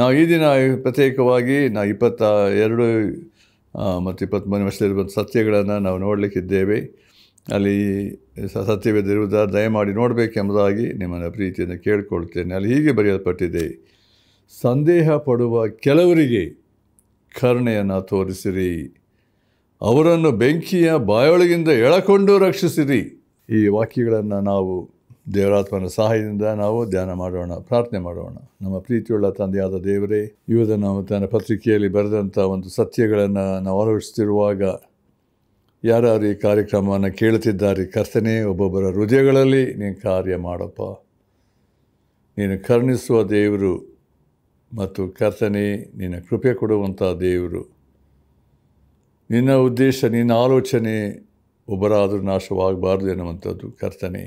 ನಾವು ಈ ದಿನ ಪ್ರತ್ಯೇಕವಾಗಿ ನಾವು ಇಪ್ಪತ್ತ ಎರಡು ಮತ್ತು ಇಪ್ಪತ್ತ್ಮೂರನೇ ವರ್ಷದಲ್ಲಿ ಸತ್ಯಗಳನ್ನು ನಾವು ನೋಡಲಿಕ್ಕಿದ್ದೇವೆ ಅಲ್ಲಿ ಸತ್ಯವಿದ್ದಿರುವುದ ದಯಮಾಡಿ ನೋಡಬೇಕೆಂಬುದಾಗಿ ನಿಮ್ಮನ್ನು ಪ್ರೀತಿಯನ್ನು ಕೇಳಿಕೊಳ್ತೇನೆ ಅಲ್ಲಿ ಹೀಗೆ ಬರೆಯಲ್ಪಟ್ಟಿದೆ ಸಂದೇಹ ಪಡುವ ಕೆಲವರಿಗೆ ಕರುಣೆಯನ್ನು ತೋರಿಸಿರಿ ಅವರನ್ನು ಬೆಂಕಿಯ ಬಾಯೊಳಗಿಂದ ಎಳಕೊಂಡು ರಕ್ಷಿಸಿರಿ ಈ ವಾಕ್ಯಗಳನ್ನು ನಾವು ದೇವರಾತ್ಮನ ಸಹಾಯದಿಂದ ನಾವು ಧ್ಯಾನ ಮಾಡೋಣ ಪ್ರಾರ್ಥನೆ ಮಾಡೋಣ ನಮ್ಮ ಪ್ರೀತಿಯುಳ್ಳ ತಂದೆಯಾದ ದೇವರೇ ಇವುದನ್ನು ನಾವು ತನ್ನ ಪತ್ರಿಕೆಯಲ್ಲಿ ಬರೆದಂಥ ಒಂದು ಸತ್ಯಗಳನ್ನು ನಾವು ಅಳವಡಿಸ್ತಿರುವಾಗ ಯಾರ್ಯಾರು ಈ ಕಾರ್ಯಕ್ರಮವನ್ನು ಕೇಳುತ್ತಿದ್ದಾರೆ ಕರ್ತನೇ ಒಬ್ಬೊಬ್ಬರ ಹೃದಯಗಳಲ್ಲಿ ನೀನು ಕಾರ್ಯ ಮಾಡಪ್ಪ ನೀನು ಕರುಣಿಸುವ ದೇವರು ಮತ್ತು ಕರ್ತನೆ ನಿನ್ನ ಕೃಪೆ ಕೊಡುವಂಥ ದೇವರು ನಿನ್ನ ಉದ್ದೇಶ ನಿನ್ನ ಆಲೋಚನೆ ಒಬ್ಬರಾದರೂ ನಾಶವಾಗಬಾರ್ದು ಎನ್ನುವಂಥದ್ದು ಕರ್ತನೆ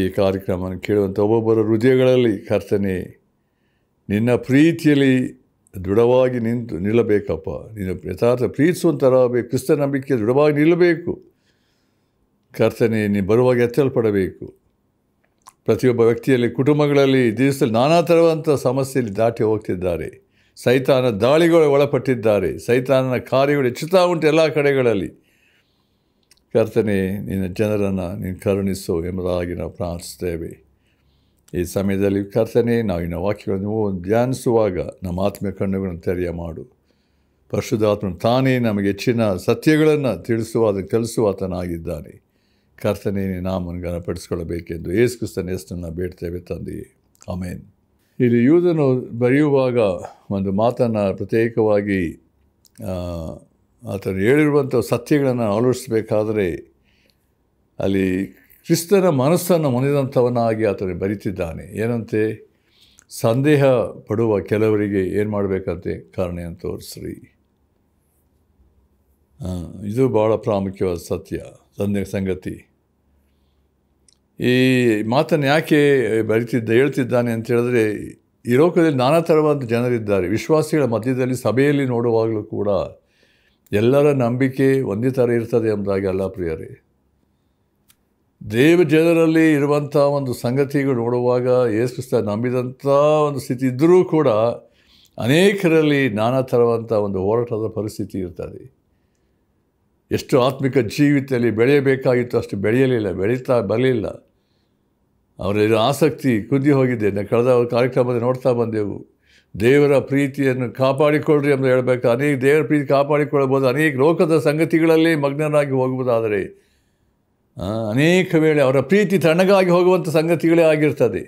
ಈ ಕಾರ್ಯಕ್ರಮವನ್ನು ಕೇಳುವಂಥ ಒಬ್ಬೊಬ್ಬರ ಹೃದಯಗಳಲ್ಲಿ ಕರ್ತನೆ ನಿನ್ನ ಪ್ರೀತಿಯಲ್ಲಿ ದೃಢವಾಗಿ ನಿಂತು ನಿಲ್ಲಬೇಕಪ್ಪ ನೀನು ಯಥಾರ್ಥ ಪ್ರೀತಿಸುವಂಥರಾಗಬೇಕು ಕ್ರಿಸ್ತ ನಂಬಿಕೆ ದೃಢವಾಗಿ ನಿಲ್ಲಬೇಕು ಕರ್ತನೆ ನೀನು ಬರುವಾಗ ಎಚ್ಚಲ್ಪಡಬೇಕು ಪ್ರತಿಯೊಬ್ಬ ವ್ಯಕ್ತಿಯಲ್ಲಿ ಕುಟುಂಬಗಳಲ್ಲಿ ದೇಶದಲ್ಲಿ ನಾನಾ ಥರವಂಥ ಸಮಸ್ಯೆಯಲ್ಲಿ ದಾಟಿ ಹೋಗ್ತಿದ್ದಾರೆ ಸೈತಾನ ದಾಳಿಗಳು ಒಳಪಟ್ಟಿದ್ದಾರೆ ಸೈತಾನನ ಕಾರ್ಯಗಳು ಹೆಚ್ಚುತ್ತಾ ಉಂಟು ಎಲ್ಲ ಕಡೆಗಳಲ್ಲಿ ಕರ್ತನೆ ನಿನ್ನ ಜನರನ್ನು ನೀನು ಕರುಣಿಸು ಎಂಬುದಾಗಿ ನಾವು ಪ್ರಾರ್ಥಿಸ್ತೇವೆ ಈ ಸಮಯದಲ್ಲಿ ಕರ್ತನೆ ನಾವು ಇನ್ನು ವಾಕ್ಯಗಳನ್ನು ಧ್ಯಾನಿಸುವಾಗ ನಮ್ಮ ಆತ್ಮೀಯ ಕಣ್ಣುಗಳನ್ನು ತೆರೆಯ ಮಾಡು ಪರಶುದಾತ್ಮನು ತಾನೇ ನಮಗೆ ಹೆಚ್ಚಿನ ಸತ್ಯಗಳನ್ನು ತಿಳಿಸುವ ಅದನ್ನು ಕಲಿಸುವ ಆತನಾಗಿದ್ದಾನೆ ಕರ್ತನೆಯೇ ನಾಮನ್ನು ಗಣಪಡಿಸ್ಕೊಳ್ಳಬೇಕೆಂದು ಏಸು ಕ್ರಿಸ್ತನ ಹೆಸರನ್ನು ಬೇಡ್ತೇವೆ ತಂದೆಯೇ ಆಮೇನ್ ಇಲ್ಲಿ ಯೂದನು ಬರೆಯುವಾಗ ಒಂದು ಮಾತನ್ನು ಪ್ರತ್ಯೇಕವಾಗಿ ಆತನು ಹೇಳಿರುವಂಥ ಸತ್ಯಗಳನ್ನು ಆಲೋಚಿಸಬೇಕಾದರೆ ಅಲ್ಲಿ ಕ್ರಿಸ್ತನ ಮನಸ್ಸನ್ನು ಮುನಿದಂಥವನ್ನಾಗಿ ಆತನು ಬರಿತಿದ್ದಾನೆ ಏನಂತೆ ಸಂದೇಹ ಪಡುವ ಕೆಲವರಿಗೆ ಏನು ಮಾಡಬೇಕಂತೆ ಕಾರಣ ತೋರಿಸ್ರಿ ಇದು ಭಾಳ ಪ್ರಾಮುಖ್ಯವಾದ ಸತ್ಯ ಸಂದೇಹ ಸಂಗತಿ ಈ ಮಾತನ್ನು ಯಾಕೆ ಬರಿತಿದ್ದ ಹೇಳ್ತಿದ್ದಾನೆ ಅಂತ ಹೇಳಿದ್ರೆ ಈ ಲೋಕದಲ್ಲಿ ನಾನಾ ಥರವಾದ ಜನರಿದ್ದಾರೆ ವಿಶ್ವಾಸಿಗಳ ಮಧ್ಯದಲ್ಲಿ ಸಭೆಯಲ್ಲಿ ನೋಡುವಾಗಲೂ ಕೂಡ ಎಲ್ಲರ ನಂಬಿಕೆ ಒಂದೇ ಥರ ಇರ್ತದೆ ಎಂಬುದಾಗಿ ಅಲ್ಲ ಪ್ರಿಯರೇ ದೇವ ಜನರಲ್ಲಿ ಇರುವಂಥ ಒಂದು ಸಂಗತಿಗಳು ನೋಡುವಾಗ ಯೇಸುಕ್ರಿಸ್ತ ನಂಬಿದಂಥ ಒಂದು ಸ್ಥಿತಿ ಇದ್ದರೂ ಕೂಡ ಅನೇಕರಲ್ಲಿ ನಾನಾ ಥರವಂಥ ಒಂದು ಹೋರಾಟದ ಪರಿಸ್ಥಿತಿ ಇರ್ತದೆ ಎಷ್ಟು ಆತ್ಮಿಕ ಜೀವಿತದಲ್ಲಿ ಬೆಳೆಯಬೇಕಾಗಿತ್ತು ಅಷ್ಟು ಬೆಳೆಯಲಿಲ್ಲ ಬೆಳೀತಾ ಬರಲಿಲ್ಲ ಅವರ ಆಸಕ್ತಿ ಕುದಿ ಹೋಗಿದ್ದೇನೆ ಕಳೆದ ಕಾರ್ಯಕ್ರಮದಲ್ಲಿ ನೋಡ್ತಾ ಬಂದೆವು ದೇವರ ಪ್ರೀತಿಯನ್ನು ಕಾಪಾಡಿಕೊಳ್ಳ್ರಿ ಅಂತ ಹೇಳಬೇಕು ಅನೇಕ ದೇವರ ಪ್ರೀತಿ ಕಾಪಾಡಿಕೊಳ್ಳಬಹುದು ಅನೇಕ ಲೋಕದ ಸಂಗತಿಗಳಲ್ಲಿ ಮಗ್ನರಾಗಿ ಹೋಗುವುದಾದರೆ ಅನೇಕ ವೇಳೆ ಅವರ ಪ್ರೀತಿ ತಣ್ಣಗಾಗಿ ಹೋಗುವಂಥ ಸಂಗತಿಗಳೇ ಆಗಿರ್ತದೆ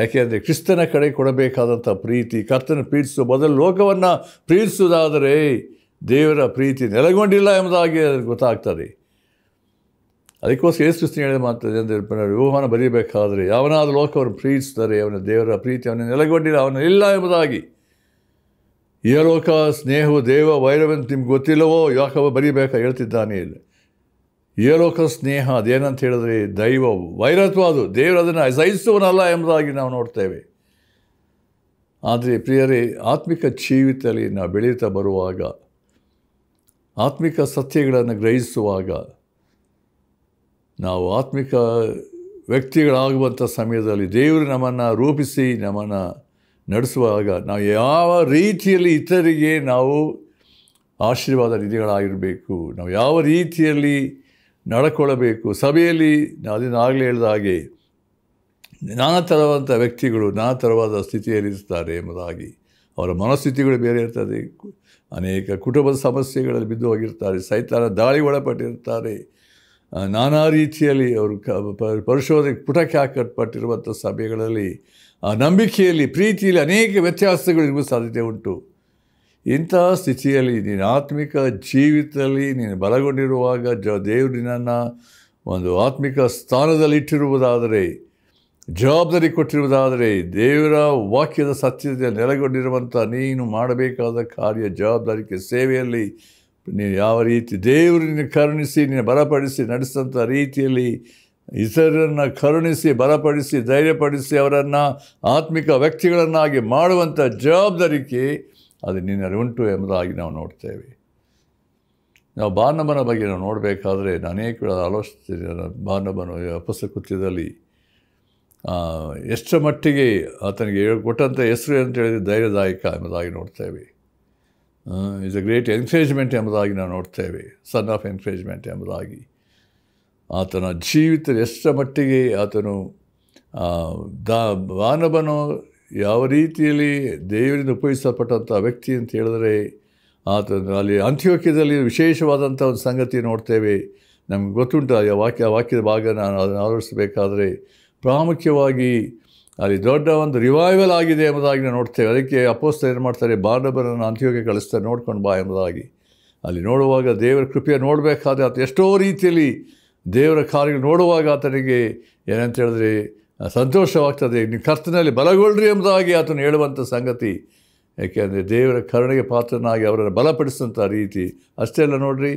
ಯಾಕೆಂದರೆ ಕ್ರಿಸ್ತನ ಕಡೆ ಕೊಡಬೇಕಾದಂಥ ಪ್ರೀತಿ ಕರ್ತನ ಪ್ರೀತಿಸುವ ಬದಲು ಲೋಕವನ್ನು ಪ್ರೀತಿಸುವುದಾದರೆ ದೇವರ ಪ್ರೀತಿ ನೆಲೆಗೊಂಡಿಲ್ಲ ಎಂಬುದಾಗಿ ಗೊತ್ತಾಗ್ತದೆ ಅದಕ್ಕೋಸ್ಕರ ಏಸು ಕ್ರಿಸ್ತನ ಹೇಳಿದ ಅಂದರೆ ವ್ಯೂಹನ ಬರೀಬೇಕಾದರೆ ಯಾವನಾದ ಲೋಕವನ್ನು ಪ್ರೀತಿಸ್ತಾರೆ ಅವನ ದೇವರ ಪ್ರೀತಿ ಅವನ ನೆಲೆಗೊಂಡಿಲ್ಲ ಅವನ ಇಲ್ಲ ಎಂಬುದಾಗಿ ಈ ಲೋಕ ಸ್ನೇಹವು ದೇವ ವೈರವೆಂತ ನಿಮ್ಗೆ ಗೊತ್ತಿಲ್ಲವೋ ಯಾಕವ ಬರೀಬೇಕಾ ಹೇಳ್ತಿದ್ದಾನೆ ಇಲ್ಲಿ ಏಲೋಕ ಸ್ನೇಹ ಅದೇನಂತ ಹೇಳಿದ್ರೆ ದೈವವು ವೈರತ್ವ ಅದು ದೇವರು ಅದನ್ನು ಸಹಿಸುವನಲ್ಲ ಎಂಬುದಾಗಿ ನಾವು ನೋಡ್ತೇವೆ ಆದರೆ ಪ್ರಿಯರೇ ಆತ್ಮಿಕ ಜೀವಿತದಲ್ಲಿ ನಾವು ಬೆಳೀತಾ ಬರುವಾಗ ಆತ್ಮಿಕ ಸತ್ಯಗಳನ್ನು ಗ್ರಹಿಸುವಾಗ ನಾವು ಆತ್ಮಿಕ ವ್ಯಕ್ತಿಗಳಾಗುವಂಥ ಸಮಯದಲ್ಲಿ ದೇವರು ನಮ್ಮನ್ನು ರೂಪಿಸಿ ನಮ್ಮನ್ನು ನಡೆಸುವಾಗ ನಾವು ಯಾವ ರೀತಿಯಲ್ಲಿ ಇತರಿಗೆ ನಾವು ಆಶೀರ್ವಾದ ನಿಧಿಗಳಾಗಿರಬೇಕು ನಾವು ಯಾವ ರೀತಿಯಲ್ಲಿ ನಡ್ಕೊಳ್ಳಬೇಕು ಸಭೆಯಲ್ಲಿ ಅದನ್ನು ಆಗಲೇ ಹೇಳಿದ ಹಾಗೆ ನಾನಾ ಥರವಾದಂಥ ವ್ಯಕ್ತಿಗಳು ನಾನಾ ಥರವಾದ ಸ್ಥಿತಿಯಲ್ಲಿರ್ತಾರೆ ಎಂಬುದಾಗಿ ಅವರ ಮನಸ್ಥಿತಿಗಳು ಬೇರೆ ಇರ್ತದೆ ಅನೇಕ ಕುಟುಂಬದ ಸಮಸ್ಯೆಗಳಲ್ಲಿ ಬಿದ್ದು ಹೋಗಿರ್ತಾರೆ ಸೈತಾನ ದಾಳಿ ಒಳಪಟ್ಟಿರ್ತಾರೆ ನಾನಾ ರೀತಿಯಲ್ಲಿ ಅವರು ಕ ಪರಿಶೋಧಕ ಪುಟಕ್ಕೆ ಹಾಕಲ್ಪಟ್ಟಿರುವಂಥ ಸಭೆಗಳಲ್ಲಿ ಆ ನಂಬಿಕೆಯಲ್ಲಿ ಪ್ರೀತಿಯಲ್ಲಿ ಅನೇಕ ವ್ಯತ್ಯಾಸಗಳು ಇರುವ ಸಾಧ್ಯತೆ ಉಂಟು ಇಂಥ ಸ್ಥಿತಿಯಲ್ಲಿ ನೀನು ಆತ್ಮಿಕ ಜೀವಿತದಲ್ಲಿ ನೀನು ಬಲಗೊಂಡಿರುವಾಗ ಜ ದೇವರು ನಿನ್ನನ್ನು ಒಂದು ಆತ್ಮಿಕ ಸ್ಥಾನದಲ್ಲಿ ಇಟ್ಟಿರುವುದಾದರೆ ಜವಾಬ್ದಾರಿ ಕೊಟ್ಟಿರುವುದಾದರೆ ದೇವರ ವಾಕ್ಯದ ಸತ್ಯದ ನೆಲೆಗೊಂಡಿರುವಂಥ ನೀನು ಮಾಡಬೇಕಾದ ಕಾರ್ಯ ಜವಾಬ್ದಾರಿಕೆ ಸೇವೆಯಲ್ಲಿ ನೀನು ಯಾವ ರೀತಿ ದೇವರು ಕರುಣಿಸಿ ನೀನು ಬಲಪಡಿಸಿ ನಡೆಸಿದಂಥ ರೀತಿಯಲ್ಲಿ ಇತರರನ್ನು ಕರುಣಿಸಿ ಬಲಪಡಿಸಿ ಧೈರ್ಯಪಡಿಸಿ ಅವರನ್ನು ಆತ್ಮಿಕ ವ್ಯಕ್ತಿಗಳನ್ನಾಗಿ ಮಾಡುವಂಥ ಜವಾಬ್ದಾರಿಕೆ ಅದು ನಿನ್ನಲ್ಲಿ ಉಂಟು ಎಂಬುದಾಗಿ ನಾವು ನೋಡ್ತೇವೆ ನಾವು ಬಾನಬನ ಬಗ್ಗೆ ನಾವು ನೋಡಬೇಕಾದ್ರೆ ಅನೇಕ ವೇಳೆ ಆಲೋಚಿಸ್ತೀನಿ ಬಾನಬನ ಅಪಸಕೃತ್ಯದಲ್ಲಿ ಎಷ್ಟರ ಮಟ್ಟಿಗೆ ಆತನಿಗೆ ಕೊಟ್ಟಂಥ ಹೆಸರು ಅಂತ ಹೇಳಿದರೆ ಧೈರ್ಯದಾಯಕ ಎಂಬುದಾಗಿ ನೋಡ್ತೇವೆ ಇಸ್ ಎ ಗ್ರೇಟ್ ಎನ್ಕರೇಜ್ಮೆಂಟ್ ಎಂಬುದಾಗಿ ನಾವು ನೋಡ್ತೇವೆ ಸನ್ ಆಫ್ ಎನ್ಕರೇಜ್ಮೆಂಟ್ ಎಂಬುದಾಗಿ ಆತನ ಜೀವಿತ ಎಷ್ಟರ ಮಟ್ಟಿಗೆ ಆತನು ದಾ ಯಾವ ರೀತಿಯಲ್ಲಿ ದೇವರಿಂದ ಉಪಯೋಗಿಸಲ್ಪಟ್ಟಂಥ ವ್ಯಕ್ತಿ ಅಂತ ಹೇಳಿದರೆ ಆತನ ಅಲ್ಲಿ ಅಂತ್ಯೋಕ್ಯದಲ್ಲಿ ವಿಶೇಷವಾದಂಥ ಒಂದು ಸಂಗತಿ ನೋಡ್ತೇವೆ ನಮ್ಗೆ ಗೊತ್ತುಂಟು ಆ ವಾಕ್ಯ ವಾಕ್ಯದ ಭಾಗ ನಾನು ಅದನ್ನು ಆಲೋಚಿಸಬೇಕಾದ್ರೆ ಪ್ರಾಮುಖ್ಯವಾಗಿ ಅಲ್ಲಿ ದೊಡ್ಡ ಒಂದು ರಿವೈವಲ್ ಆಗಿದೆ ಎಂಬುದಾಗಿ ನಾವು ನೋಡ್ತೇವೆ ಅದಕ್ಕೆ ಅಪೋಸ್ತ ಏನು ಮಾಡ್ತಾರೆ ಬಾರ್ಡಬರನ್ನು ಅಂತ್ಯೋಗೆ ಕಳಿಸ್ತಾರೆ ನೋಡ್ಕೊಂಡು ಬಾ ಎಂಬುದಾಗಿ ಅಲ್ಲಿ ನೋಡುವಾಗ ದೇವರ ಕೃಪೆಯ ನೋಡಬೇಕಾದ್ರೆ ಅದು ಎಷ್ಟೋ ರೀತಿಯಲ್ಲಿ ದೇವರ ಕಾರ್ಯ ನೋಡುವಾಗ ಆತನಿಗೆ ಏನಂತ ಹೇಳಿದ್ರೆ ಸಂತೋಷವಾಗ್ತದೆ ನೀವು ಕರ್ತನಲ್ಲಿ ಬಲಗೊಳ್ಳ್ರಿ ಎಂಬುದಾಗಿ ಆತನು ಹೇಳುವಂಥ ಸಂಗತಿ ಯಾಕೆಂದರೆ ದೇವರ ಕರುಣೆಗೆ ಪಾತ್ರನಾಗಿ ಅವರನ್ನು ಬಲಪಡಿಸಿದಂಥ ರೀತಿ ಅಷ್ಟೇ ಅಲ್ಲ ನೋಡಿರಿ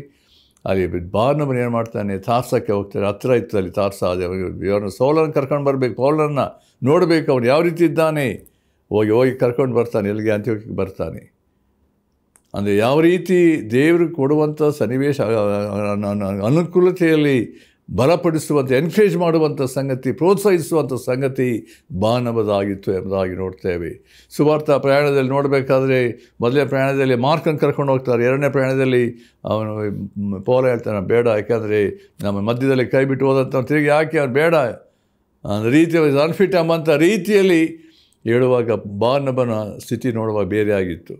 ಅಲ್ಲಿ ಬಾರ್ನವನು ಏನು ಮಾಡ್ತಾನೆ ತಾರ್ಸಕ್ಕೆ ಹೋಗ್ತಾರೆ ಹತ್ರ ಇತ್ತು ಅಲ್ಲಿ ತಾರ್ಸ ಅದೇ ಅವನು ಸೋಲನ್ನು ಕರ್ಕೊಂಡು ಬರಬೇಕು ಪೌಲನ್ನ ನೋಡಬೇಕು ಅವನು ಯಾವ ರೀತಿ ಇದ್ದಾನೆ ಹೋಗಿ ಹೋಗಿ ಕರ್ಕೊಂಡು ಬರ್ತಾನೆ ಎಲ್ಲಿಗೆ ಹೋಗಿ ಬರ್ತಾನೆ ಅಂದರೆ ಯಾವ ರೀತಿ ದೇವರು ಕೊಡುವಂಥ ಸನ್ನಿವೇಶ ಅನುಕೂಲತೆಯಲ್ಲಿ ಬಲಪಡಿಸುವಂಥ ಎನ್ಕರೇಜ್ ಮಾಡುವಂಥ ಸಂಗತಿ ಪ್ರೋತ್ಸಾಹಿಸುವಂಥ ಸಂಗತಿ ಬಾನವದಾಗಿತ್ತು ಎಂಬುದಾಗಿ ನೋಡ್ತೇವೆ ಸುವಾರ್ಥ ಪ್ರಯಾಣದಲ್ಲಿ ನೋಡಬೇಕಾದ್ರೆ ಮೊದಲನೇ ಪ್ರಯಾಣದಲ್ಲಿ ಮಾರ್ಕನ್ನು ಕರ್ಕೊಂಡು ಹೋಗ್ತಾರೆ ಎರಡನೇ ಪ್ರಯಾಣದಲ್ಲಿ ಅವನು ಪೌಲ ಹೇಳ್ತಾನೆ ಬೇಡ ಯಾಕೆಂದರೆ ನಮ್ಮ ಮಧ್ಯದಲ್ಲಿ ಕೈ ಬಿಟ್ಟು ಹೋದಂಥ ತಿರುಗಿ ಯಾಕೆ ಅವನು ಬೇಡ ರೀತಿ ಅನ್ಫಿಟ್ ಎಂಬಂಥ ರೀತಿಯಲ್ಲಿ ಹೇಳುವಾಗ ಬಾನಬನ ಸ್ಥಿತಿ ನೋಡುವಾಗ ಬೇರೆ ಆಗಿತ್ತು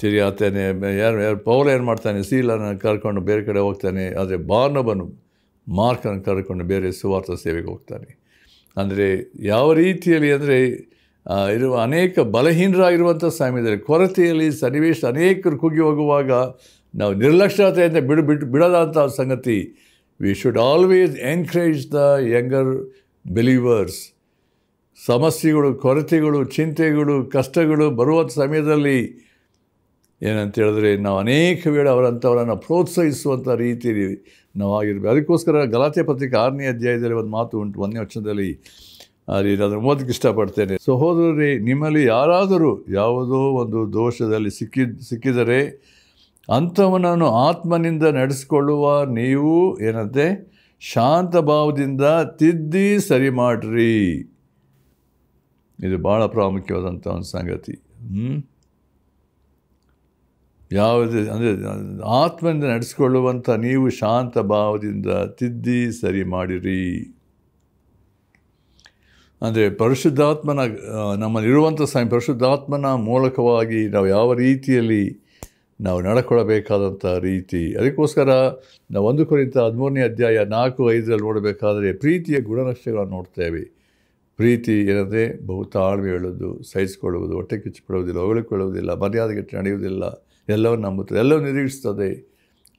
ತಿರುಗಿ ಆತೇನೆ ಯಾರು ಯಾರು ಪೌಲ ಏನು ಮಾಡ್ತಾನೆ ಸೀಲನ್ನು ಕರ್ಕೊಂಡು ಬೇರೆ ಕಡೆ ಹೋಗ್ತಾನೆ ಆದರೆ ಬಾನಬನು ಮಾರ್ಕನ್ನು ಕರ್ಕೊಂಡು ಬೇರೆ ಸುವಾರ್ಥ ಸೇವೆಗೆ ಹೋಗ್ತಾನೆ ಅಂದರೆ ಯಾವ ರೀತಿಯಲ್ಲಿ ಅಂದರೆ ಇರುವ ಅನೇಕ ಬಲಹೀನರಾಗಿರುವಂಥ ಸಮಯದಲ್ಲಿ ಕೊರತೆಯಲ್ಲಿ ಸನ್ನಿವೇಶ ಅನೇಕರು ಕುಗಿ ಹೋಗುವಾಗ ನಾವು ನಿರ್ಲಕ್ಷ್ಯತೆಯಿಂದ ಬಿಡು ಬಿಟ್ಟು ಬಿಡದಂಥ ಸಂಗತಿ we should always encourage the younger believers ಸಮಸ್ಯೆಗಳು ಕೊರತೆಗಳು ಚಿಂತೆಗಳು ಕಷ್ಟಗಳು ಬರುವಂಥ ಸಮಯದಲ್ಲಿ ಏನಂತ ಹೇಳಿದ್ರೆ ನಾವು ಅನೇಕ ವೇಳೆ ಅವರಂಥವರನ್ನು ಪ್ರೋತ್ಸಾಹಿಸುವಂಥ ರೀತಿಯಲ್ಲಿ ನಾವಾಗಿರಬೇಕು ಅದಕ್ಕೋಸ್ಕರ ಗಲಾತೆಯ ಪತ್ರಿಕೆ ಆರನೇ ಅಧ್ಯಾಯದಲ್ಲಿ ಒಂದು ಮಾತು ಉಂಟು ಒಂದನೇ ವರ್ಷದಲ್ಲಿ ಅಲ್ಲಿ ಅದನ್ನು ಓದಕ್ಕೆ ಇಷ್ಟಪಡ್ತೇನೆ ಸಹೋದರರೇ ನಿಮ್ಮಲ್ಲಿ ಯಾರಾದರೂ ಯಾವುದೋ ಒಂದು ದೋಷದಲ್ಲಿ ಸಿಕ್ಕಿ ಸಿಕ್ಕಿದರೆ ಅಂಥವನನ್ನು ಆತ್ಮನಿಂದ ನಡೆಸಿಕೊಳ್ಳುವ ನೀವು ಏನಂತೆ ಶಾಂತ ಭಾವದಿಂದ ತಿದ್ದಿ ಸರಿ ಮಾಡಿರಿ ಇದು ಭಾಳ ಪ್ರಾಮುಖ್ಯವಾದಂಥ ಒಂದು ಸಂಗತಿ ಹ್ಞೂ ಯಾವುದೇ ಅಂದರೆ ಆತ್ಮದಿಂದ ನಡೆಸಿಕೊಳ್ಳುವಂಥ ನೀವು ಶಾಂತ ಭಾವದಿಂದ ತಿದ್ದಿ ಸರಿ ಮಾಡಿರಿ ಅಂದರೆ ಪರಿಶುದ್ಧಾತ್ಮನ ನಮ್ಮಲ್ಲಿರುವಂಥ ಸಮಯ ಪರಿಶುದ್ಧಾತ್ಮನ ಮೂಲಕವಾಗಿ ನಾವು ಯಾವ ರೀತಿಯಲ್ಲಿ ನಾವು ನಡ್ಕೊಳ್ಬೇಕಾದಂಥ ರೀತಿ ಅದಕ್ಕೋಸ್ಕರ ನಾವು ಒಂದು ಕುರಿತ ಹದಿಮೂರನೇ ಅಧ್ಯಾಯ ನಾಲ್ಕು ಐದರಲ್ಲಿ ನೋಡಬೇಕಾದರೆ ಪ್ರೀತಿಯ ಗುಣನಷ್ಟಗಳನ್ನು ನೋಡ್ತೇವೆ ಪ್ರೀತಿ ಏನಂದರೆ ಬಹುತಾಳ್ಮೆ ಹೇಳೋದು ಸಹಿಸಿಕೊಳ್ಳುವುದು ಹೊಟ್ಟೆ ಕಿಚ್ಚಿಕೊಳ್ಳುವುದಿಲ್ಲ ಹೊಗಳಿಕೊಳ್ಳುವುದಿಲ್ಲ ಮರ್ಯಾದೆಗೆ ನಡೆಯುವುದಿಲ್ಲ ಎಲ್ಲವೂ ನಂಬುತ್ತದೆ ಎಲ್ಲವೂ ನಿರೀಕ್ಷಿಸ್ತದೆ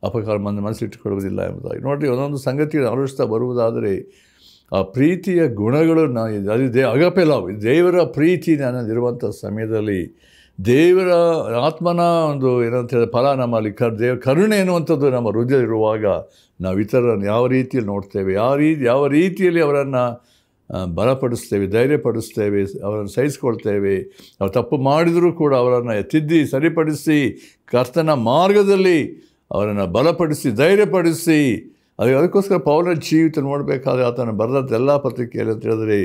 ಅಪಕಾರ ಮಂದ ಮನಸ್ಸಿಟ್ಟುಕೊಳ್ಳುವುದಿಲ್ಲ ಎಂಬುದಾಗಿ ನೋಡಿರಿ ಒಂದೊಂದು ಸಂಗತಿ ಆಲೋಚಿಸ್ತಾ ಬರುವುದಾದರೆ ಆ ಪ್ರೀತಿಯ ಗುಣಗಳು ನಾ ಅದು ದೇ ಅಗಪೆ ಲಾವ್ ದೇವರ ಪ್ರೀತಿ ನನ್ನಲ್ಲಿರುವಂಥ ಸಮಯದಲ್ಲಿ ದೇವರ ಆತ್ಮನ ಒಂದು ಏನಂತ ಹೇಳಿದ ಫಲ ನಮ್ಮಲ್ಲಿ ಕರ್ ದೇವ ಕರುಣೆ ಎನ್ನುವಂಥದ್ದು ನಮ್ಮ ಹೃದಯ ಇರುವಾಗ ನಾವು ಇತರರನ್ನು ಯಾವ ರೀತಿಯಲ್ಲಿ ನೋಡ್ತೇವೆ ಯಾವ ರೀತಿ ಯಾವ ರೀತಿಯಲ್ಲಿ ಅವರನ್ನು ಬಲಪಡಿಸ್ತೇವೆ ಧೈರ್ಯಪಡಿಸ್ತೇವೆ ಅವರನ್ನು ಸಹಿಸ್ಕೊಳ್ತೇವೆ ಅವ್ರು ತಪ್ಪು ಮಾಡಿದರೂ ಕೂಡ ಅವರನ್ನು ತಿದ್ದಿ ಸರಿಪಡಿಸಿ ಕರ್ತನ ಮಾರ್ಗದಲ್ಲಿ ಅವರನ್ನು ಬಲಪಡಿಸಿ ಧೈರ್ಯಪಡಿಸಿ ಅದು ಅದಕ್ಕೋಸ್ಕರ ಪೌಲನ ಜೀವಿತ ನೋಡಬೇಕಾದ್ರೆ ಆತನ ಎಲ್ಲ ಪತ್ರಿಕೆಯಲ್ಲಿ ಅಂತ ಹೇಳಿದ್ರೆ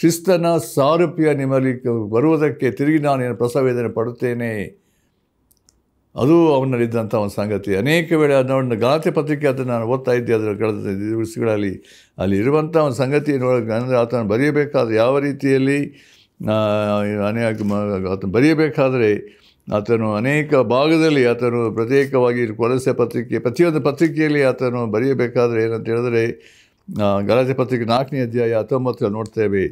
ಕ್ರಿಸ್ತನ ಸಾರೂಪ್ಯ ನಿಮ್ಮಲ್ಲಿ ಬರುವುದಕ್ಕೆ ತಿರುಗಿ ನಾನು ಏನು ಪ್ರಸವೇದನೆ ಪಡುತ್ತೇನೆ ಅದು ಅವನಲ್ಲಿದ್ದಂಥ ಒಂದು ಸಂಗತಿ ಅನೇಕ ವೇಳೆ ಅದನ್ನ ಗಾತೆ ಪತ್ರಿಕೆ ಅದನ್ನು ನಾನು ಓದ್ತಾ ಇದ್ದೆ ಅದರ ಕಳೆದ ದಿವಸಗಳಲ್ಲಿ ಅಲ್ಲಿ ಇರುವಂಥ ಒಂದು ಸಂಗತಿ ಅಂದರೆ ಆತನ ಬರೆಯಬೇಕಾದ ಯಾವ ರೀತಿಯಲ್ಲಿ ಅನೇಕ ಆತನ ಬರೆಯಬೇಕಾದರೆ ಆತನು ಅನೇಕ ಭಾಗದಲ್ಲಿ ಆತನು ಪ್ರತ್ಯೇಕವಾಗಿ ಕೊಲಸೆ ಪತ್ರಿಕೆ ಪ್ರತಿಯೊಂದು ಪತ್ರಿಕೆಯಲ್ಲಿ ಆತನು ಬರೆಯಬೇಕಾದರೆ ಏನಂತ ಹೇಳಿದ್ರೆ ಗಲಾಜೆ ಪತ್ರಿಕೆ ನಾಲ್ಕನೇ ಅಧ್ಯಾಯ ಹತ್ತೊಂಬತ್ತರಲ್ಲಿ ನೋಡ್ತೇವೆ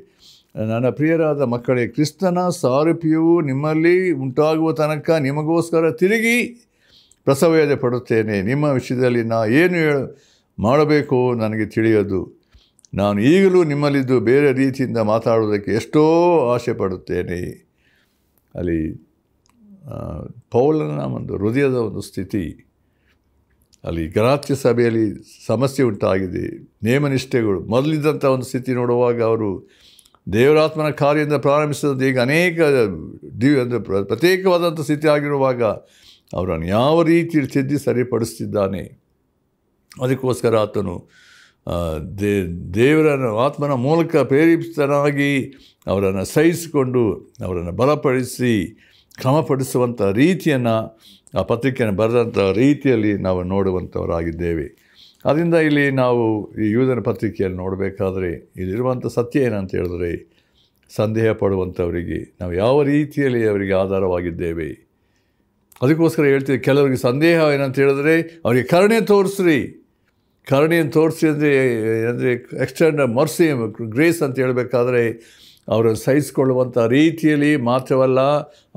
ನನ್ನ ಪ್ರಿಯರಾದ ಮಕ್ಕಳೇ ಕ್ರಿಸ್ತನ ಸಾರೂಪ್ಯವು ನಿಮ್ಮಲ್ಲಿ ಉಂಟಾಗುವ ತನಕ ನಿಮಗೋಸ್ಕರ ತಿರುಗಿ ಪ್ರಸವೇದ ಪಡುತ್ತೇನೆ ನಿಮ್ಮ ವಿಷಯದಲ್ಲಿ ನಾ ಏನು ಹೇಳ ಮಾಡಬೇಕು ನನಗೆ ತಿಳಿಯೋದು ನಾನು ಈಗಲೂ ನಿಮ್ಮಲ್ಲಿದ್ದು ಬೇರೆ ರೀತಿಯಿಂದ ಮಾತಾಡೋದಕ್ಕೆ ಎಷ್ಟೋ ಆಸೆ ಪಡುತ್ತೇನೆ ಅಲ್ಲಿ ಪೌಲನ ಒಂದು ಹೃದಯದ ಒಂದು ಸ್ಥಿತಿ ಅಲ್ಲಿ ಗ್ರಾಹ್ಯ ಸಭೆಯಲ್ಲಿ ಸಮಸ್ಯೆ ಉಂಟಾಗಿದೆ ನೇಮನಿಷ್ಠೆಗಳು ಮೊದಲಿದ್ದಂಥ ಒಂದು ಸ್ಥಿತಿ ನೋಡುವಾಗ ಅವರು ದೇವರಾತ್ಮನ ಕಾರ್ಯದಿಂದ ಪ್ರಾರಂಭಿಸಿದ ಈಗ ಅನೇಕ ದಿವ್ಯ ಅಂದರೆ ಪ್ರತ್ಯೇಕವಾದಂಥ ಸ್ಥಿತಿ ಆಗಿರುವಾಗ ಅವರನ್ನು ಯಾವ ರೀತಿ ತಿದ್ದಿ ಸರಿಪಡಿಸ್ತಿದ್ದಾನೆ ಅದಕ್ಕೋಸ್ಕರ ಆತನು ದೇ ದೇವರನ್ನು ಆತ್ಮನ ಮೂಲಕ ಪ್ರೇರಿತನಾಗಿ ಅವರನ್ನು ಸಹಿಸಿಕೊಂಡು ಅವರನ್ನು ಬಲಪಡಿಸಿ ಕ್ರಮಪಡಿಸುವಂಥ ರೀತಿಯನ್ನು ಆ ಪತ್ರಿಕೆಯನ್ನು ಬರೆದಂಥ ರೀತಿಯಲ್ಲಿ ನಾವು ನೋಡುವಂಥವರಾಗಿದ್ದೇವೆ ಅದರಿಂದ ಇಲ್ಲಿ ನಾವು ಈ ಯುವಜನ ಪತ್ರಿಕೆಯಲ್ಲಿ ನೋಡಬೇಕಾದ್ರೆ ಇಲ್ಲಿರುವಂಥ ಸತ್ಯ ಏನಂತ ಹೇಳಿದ್ರೆ ಸಂದೇಹ ಪಡುವಂಥವರಿಗೆ ನಾವು ಯಾವ ರೀತಿಯಲ್ಲಿ ಅವರಿಗೆ ಆಧಾರವಾಗಿದ್ದೇವೆ ಅದಕ್ಕೋಸ್ಕರ ಹೇಳ್ತೀವಿ ಕೆಲವರಿಗೆ ಸಂದೇಹ ಏನಂತ ಹೇಳಿದ್ರೆ ಅವರಿಗೆ ಕರುಣೆ ತೋರಿಸ್ರಿ ಕರುಣೆಯನ್ನು ತೋರಿಸಿ ಅಂದರೆ ಅಂದರೆ ಎಕ್ಸ್ಟೆಂಡ್ ಮರ್ಸಿ ಗ್ರೇಸ್ ಅಂತ ಹೇಳಬೇಕಾದ್ರೆ ಅವರನ್ನು ಸಹಿಸಿಕೊಳ್ಳುವಂಥ ರೀತಿಯಲ್ಲಿ ಮಾತ್ರವಲ್ಲ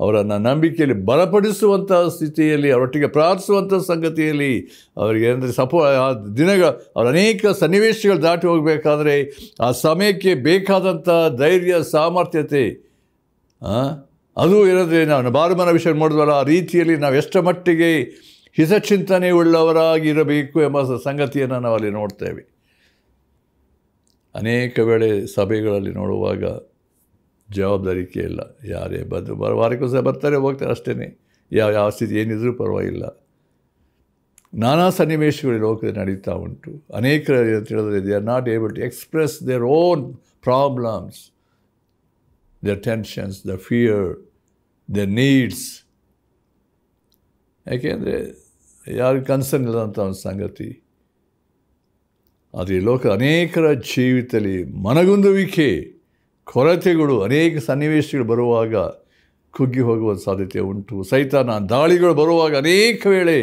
ಅವರನ್ನು ನಂಬಿಕೆಯಲ್ಲಿ ಬಲಪಡಿಸುವಂಥ ಸ್ಥಿತಿಯಲ್ಲಿ ಅವರೊಟ್ಟಿಗೆ ಪ್ರಾರ್ಥಿಸುವಂಥ ಸಂಗತಿಯಲ್ಲಿ ಅವರಿಗೆ ಅಂದರೆ ಸಪೋ ಆ ದಿನಗಳ ಅವರ ಅನೇಕ ಸನ್ನಿವೇಶಗಳು ದಾಟಿ ಹೋಗಬೇಕಾದ್ರೆ ಆ ಸಮಯಕ್ಕೆ ಬೇಕಾದಂಥ ಧೈರ್ಯ ಸಾಮರ್ಥ್ಯತೆ ಅದು ಇರೋದ್ರೆ ನಾವು ಬಾರಮನ ವಿಷಯ ಮಾಡಿದ್ವಲ್ಲ ಆ ರೀತಿಯಲ್ಲಿ ನಾವು ಎಷ್ಟು ಮಟ್ಟಿಗೆ ಹಿತಚಿಂತನೆ ಉಳ್ಳವರಾಗಿರಬೇಕು ಎಂಬ ಸಂಗತಿಯನ್ನು ನಾವು ಅಲ್ಲಿ ನೋಡ್ತೇವೆ ಅನೇಕ ವೇಳೆ ಸಭೆಗಳಲ್ಲಿ ನೋಡುವಾಗ ಜವಾಬ್ದಾರಿಕೆ ಇಲ್ಲ ಯಾರೇ ಬಂದು ಬರೋ ವಾರಕ್ಕೋಸ್ಕರ ಬರ್ತಾರೆ ಹೋಗ್ತಾರೆ ಅಷ್ಟೇ ಯಾವ ಯಾವ ಸ್ಥಿತಿ ಏನಿದ್ರೂ ಪರವಾಗಿಲ್ಲ ನಾನಾ ಸನ್ನಿವೇಶಗಳು ಲೋಕ ನಡೀತಾ ಉಂಟು ಅನೇಕ ತಿಳಿದ್ರೆ they are not able to express their own problems the tensions the fear the needs ಯಾಕೆಂದರೆ ಯಾರು ಕನ್ಸರ್ನ್ ಇಲ್ಲದಂಥ ಒಂದು ಸಂಗತಿ ಆದರೆ ಲೋಕ ಅನೇಕರ ಜೀವಿತದಲ್ಲಿ ಮನಗುಂದುವಿಕೆ ಕೊರತೆಗಳು ಅನೇಕ ಸನ್ನಿವೇಶಗಳು ಬರುವಾಗ ಕುಗ್ಗಿ ಹೋಗುವ ಸಾಧ್ಯತೆ ಉಂಟು ಸೈತಾನ ದಾಳಿಗಳು ಬರುವಾಗ ಅನೇಕ ವೇಳೆ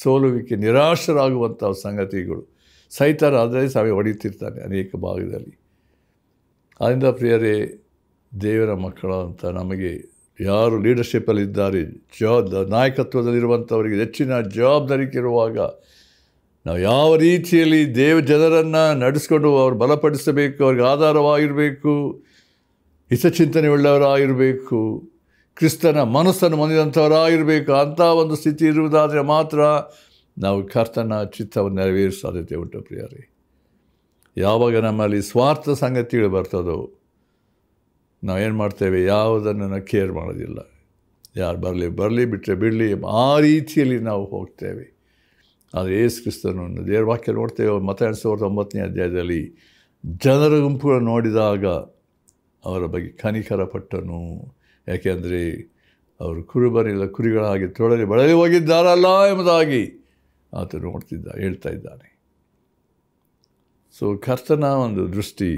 ಸೋಲುವಿಕೆ ನಿರಾಶರಾಗುವಂಥ ಸಂಗತಿಗಳು ಸೈತಾನ ಆದರೆ ಸಾವೇ ಹೊಡೆಯುತ್ತಿರ್ತಾನೆ ಅನೇಕ ಭಾಗದಲ್ಲಿ ಆದ್ದರಿಂದ ಪ್ರಿಯರೇ ದೇವರ ಮಕ್ಕಳ ಅಂತ ನಮಗೆ ಯಾರು ಲೀಡರ್ಶಿಪ್ಪಲ್ಲಿದ್ದಾರೆ ಜಾಬ್ ನಾಯಕತ್ವದಲ್ಲಿರುವಂಥವರಿಗೆ ಹೆಚ್ಚಿನ ಜವಾಬ್ದಾರಿಕೆ ಇರುವಾಗ ನಾವು ಯಾವ ರೀತಿಯಲ್ಲಿ ದೇವ ಜನರನ್ನು ನಡೆಸ್ಕೊಂಡು ಅವ್ರು ಬಲಪಡಿಸಬೇಕು ಅವ್ರಿಗೆ ಆಧಾರವಾಗಿರಬೇಕು ಹಿತಚಿಂತನೆ ಉಳ್ಳವರಾಗಿರಬೇಕು ಕ್ರಿಸ್ತನ ಮನಸ್ಸನ್ನು ಹೊಂದಿದಂಥವರಾಗಿರಬೇಕು ಅಂಥ ಒಂದು ಸ್ಥಿತಿ ಇರುವುದಾದರೆ ಮಾತ್ರ ನಾವು ಕರ್ತನ ಚಿತ್ತವನ್ನು ನೆರವೇರಿಸುವ ಸಾಧ್ಯತೆ ಉಂಟು ಪ್ರಿಯರಿ ಯಾವಾಗ ನಮ್ಮಲ್ಲಿ ಸ್ವಾರ್ಥ ಸಂಗತಿಗಳು ಬರ್ತದೋ ನಾವು ಏನು ಮಾಡ್ತೇವೆ ಯಾವುದನ್ನು ನಾವು ಕೇರ್ ಮಾಡೋದಿಲ್ಲ ಯಾರು ಬರಲಿ ಬರಲಿ ಬಿಟ್ಟರೆ ಬಿಡಲಿ ಆ ರೀತಿಯಲ್ಲಿ ನಾವು ಹೋಗ್ತೇವೆ ಆದರೆ ಏಸು ಕ್ರಿಸ್ತನನ್ನು ದೇವ್ರ ವಾಕ್ಯ ನೋಡ್ತೇವೆ ಮತ ಎರಡು ಸಾವಿರದ ಒಂಬತ್ತನೇ ಅಧ್ಯಾಯದಲ್ಲಿ ಜನರ ಗುಂಪುಗಳು ನೋಡಿದಾಗ ಅವರ ಬಗ್ಗೆ ಪಟ್ಟನು ಯಾಕೆಂದರೆ ಅವರು ಕುರುಬರಿಲ್ಲ ಕುರಿಗಳಾಗಿ ಹಾಗೆ ತೊಳಲಿ ಬಳಲಿ ಹೋಗಿದ್ದಾರಲ್ಲ ಎಂಬುದಾಗಿ ಆತ ನೋಡ್ತಿದ್ದ ಹೇಳ್ತಾ ಇದ್ದಾನೆ ಸೊ ಕರ್ತನ ಒಂದು ದೃಷ್ಟಿ